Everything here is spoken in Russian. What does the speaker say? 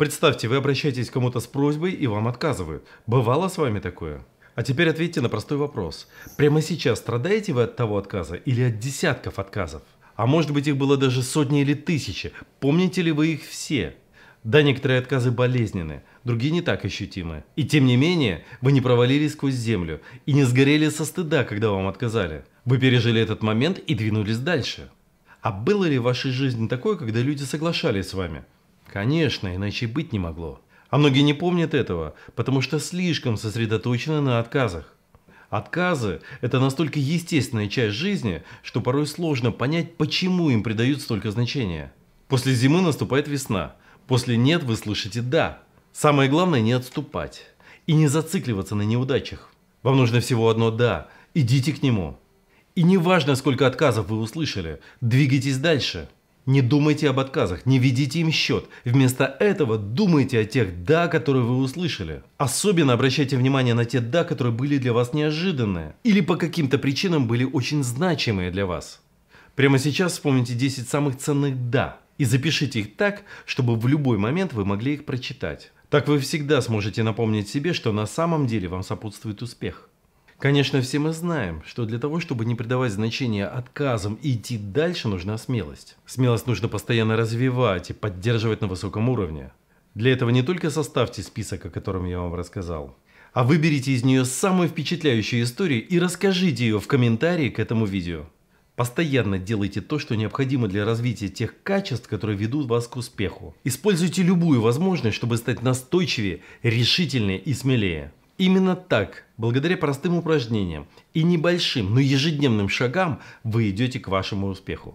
Представьте, вы обращаетесь к кому-то с просьбой и вам отказывают. Бывало с вами такое? А теперь ответьте на простой вопрос. Прямо сейчас страдаете вы от того отказа или от десятков отказов? А может быть их было даже сотни или тысячи? Помните ли вы их все? Да, некоторые отказы болезненны, другие не так ощутимы. И тем не менее, вы не провалились сквозь землю и не сгорели со стыда, когда вам отказали. Вы пережили этот момент и двинулись дальше. А было ли в вашей жизни такое, когда люди соглашались с вами? Конечно, иначе быть не могло. А многие не помнят этого, потому что слишком сосредоточены на отказах. Отказы – это настолько естественная часть жизни, что порой сложно понять, почему им придают столько значения. После зимы наступает весна. После «нет» вы слышите «да». Самое главное – не отступать. И не зацикливаться на неудачах. Вам нужно всего одно «да». Идите к нему. И не важно, сколько отказов вы услышали, двигайтесь дальше – не думайте об отказах, не ведите им счет. Вместо этого думайте о тех «да», которые вы услышали. Особенно обращайте внимание на те «да», которые были для вас неожиданные или по каким-то причинам были очень значимые для вас. Прямо сейчас вспомните 10 самых ценных «да» и запишите их так, чтобы в любой момент вы могли их прочитать. Так вы всегда сможете напомнить себе, что на самом деле вам сопутствует успех. Конечно, все мы знаем, что для того, чтобы не придавать значения отказам и идти дальше, нужна смелость. Смелость нужно постоянно развивать и поддерживать на высоком уровне. Для этого не только составьте список, о котором я вам рассказал, а выберите из нее самую впечатляющую историю и расскажите ее в комментарии к этому видео. Постоянно делайте то, что необходимо для развития тех качеств, которые ведут вас к успеху. Используйте любую возможность, чтобы стать настойчивее, решительнее и смелее. Именно так, благодаря простым упражнениям и небольшим, но ежедневным шагам вы идете к вашему успеху.